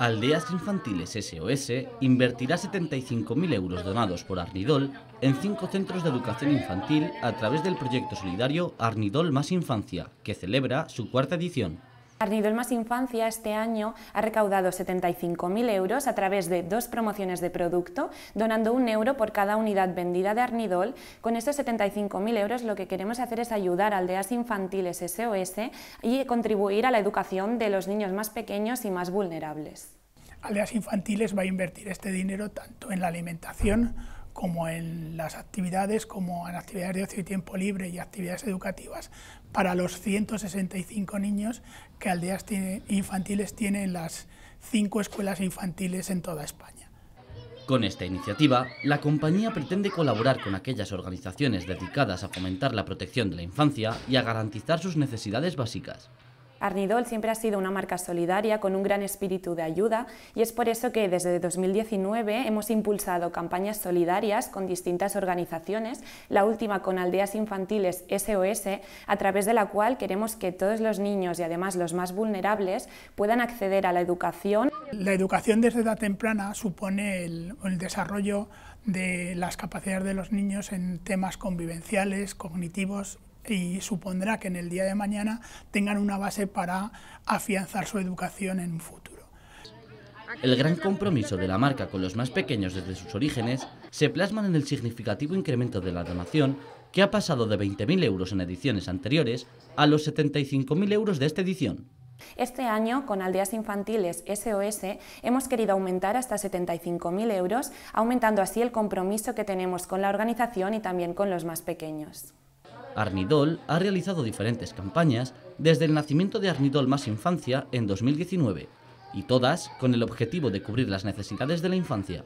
Aldeas Infantiles SOS invertirá 75.000 euros donados por Arnidol en cinco centros de educación infantil a través del proyecto solidario Arnidol Más Infancia, que celebra su cuarta edición. Arnidol Más Infancia este año ha recaudado 75.000 euros a través de dos promociones de producto, donando un euro por cada unidad vendida de Arnidol. Con estos 75.000 euros lo que queremos hacer es ayudar a aldeas infantiles SOS y contribuir a la educación de los niños más pequeños y más vulnerables. Aldeas Infantiles va a invertir este dinero tanto en la alimentación como en las actividades, como en actividades de ocio y tiempo libre y actividades educativas para los 165 niños que aldeas infantiles tienen las cinco escuelas infantiles en toda España. Con esta iniciativa, la compañía pretende colaborar con aquellas organizaciones dedicadas a fomentar la protección de la infancia y a garantizar sus necesidades básicas. Arnidol siempre ha sido una marca solidaria con un gran espíritu de ayuda y es por eso que desde 2019 hemos impulsado campañas solidarias con distintas organizaciones, la última con Aldeas Infantiles SOS, a través de la cual queremos que todos los niños y además los más vulnerables puedan acceder a la educación. La educación desde edad temprana supone el, desarrollo de las capacidades de los niños en temas convivenciales, cognitivos, y supondrá que en el día de mañana tengan una base para afianzar su educación en un futuro. El gran compromiso de la marca con los más pequeños desde sus orígenes se plasma en el significativo incremento de la donación que ha pasado de 20.000 euros en ediciones anteriores a los 75.000 euros de esta edición. Este año, con Aldeas Infantiles SOS, hemos querido aumentar hasta 75.000 euros, aumentando así el compromiso que tenemos con la organización y también con los más pequeños. Arnidol ha realizado diferentes campañas desde el nacimiento de Arnidol Más Infancia en 2019, y todas con el objetivo de cubrir las necesidades de la infancia.